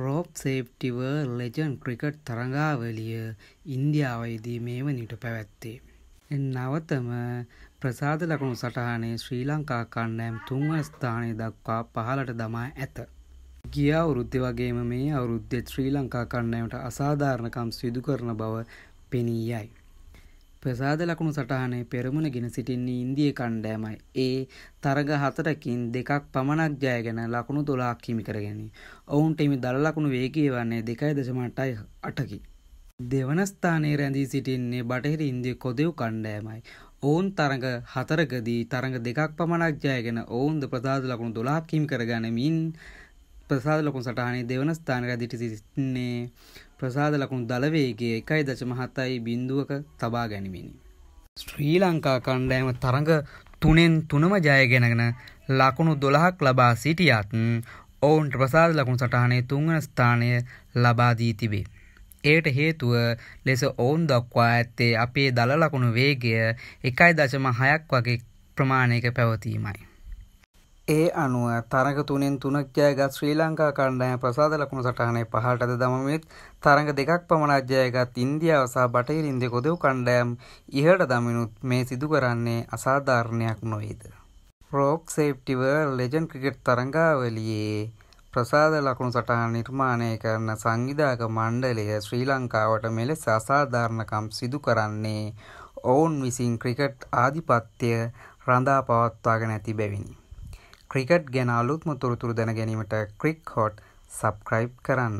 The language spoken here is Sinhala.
රෝප් සේප්ටිව ලෙජන් ක්‍රිකට් තරඟාවලිය ඉන්දියාවයිදී මේවනිට පැවැත්තේ. නවතම ප්‍රසාද ලකුණු සටහනේ ශ්‍රී ලංකා කණ්ඩෑම් තුන්වන ස්ථානය දක්වා පහලට දමා ඇත. ගිය අවුරුද්ධ වගේම මේ අවුරුද්ධෙත් ශ්‍රී ලංකා කණ්ඩෑමට අසාධාරණකම් සිදු කරන බව පෙනී යයි. ප්‍රසාද ලකුණු සටහනේ පෙරමුණ ගෙන සිටින්නේ ඉන්දිය කණ්ඩෑමයි. ඒ තරග හතරකින් දෙකක් පමණක් ජයගෙන ලකුණු දොලාක් හිමි කරගැනි. ඔවුන්ට එමි දළ ලකුණු වේගය වන්නේ දෙකයි දශමටයි අටකි. දෙවන ස්ථානයේ රැඳී සිටින්නේ බටහිර ඉන්දිය කොදෙව් කණ්ඩෑමයි. ඔවුන් තරඟ හතරකදී තරඟ දෙකක් පමණක් ජයගෙන ඔවුන්ද ප්‍රසාද ලකුණු දොලාක් හිමි කරගැනමින් ප්‍රසාද ලකුණු සටහනේ දෙවන ස්ථානක දිටි සිටින්නේ ප්‍රසාද ලකුණු දලවේගේ එකයි දශම හතයි බින්දුවක තබා ගැනීමෙනි. ශ්‍රී ලංකා කණ්ඩෑම තරඟ තුනෙන් තුනම ජයගෙනගෙන ලකුණු දොළහක් ලබා සිටියත් ඔවුන්ට ප්‍රසාද ලකුණු සටහනේ තුන්වන ස්ථානය ලබාදී තිබේ. ඒට හේතුව ලෙස ඔවුන් දක්වා ඇත්තේ අපේ දල ලකුණු වේගය එකයි දශම හයක් වගේ ප්‍රමාණයක පැවතීමයි. ඒ අනුව තරග තුනෙන් තුනක් ජයගත් ශ්‍රී ලංකා කණ්ඩායම ප්‍රසාද ලකුණු සටහනේ පහළටද දමමිත් තරග දෙකක් පමණක් ජයගත් ඉන්දියාව සහ බටහිර ඉන්දිය කොදෙව් කණ්ඩායම් ඉහළට දමිනුත් මේ සිදු කරන්නේ අසාධාරණයක් නොවේද. රෝක් සේප්ටිව ලෙජන් ක්‍රිකට් තරංගාවලියේ ප්‍රසාද ලකුණු සටහන නිර්මාණය කරන සංවිධායක මණ්ඩලය ශ්‍රී ලංකාවට මෙලෙස අසාධාරණකම් සිදු කරන්නේ ඔවුන් විසින් ක්‍රිකට් ආධිපත්‍ය රඳා පවත්වාගෙන ඇති බැවිනි. ක්‍රිකට් ගැන අලුත්ම තොරතුරු දැනගැනීමට ක්‍රික් හොට් සබ්ක්‍රයිබ් කරන්න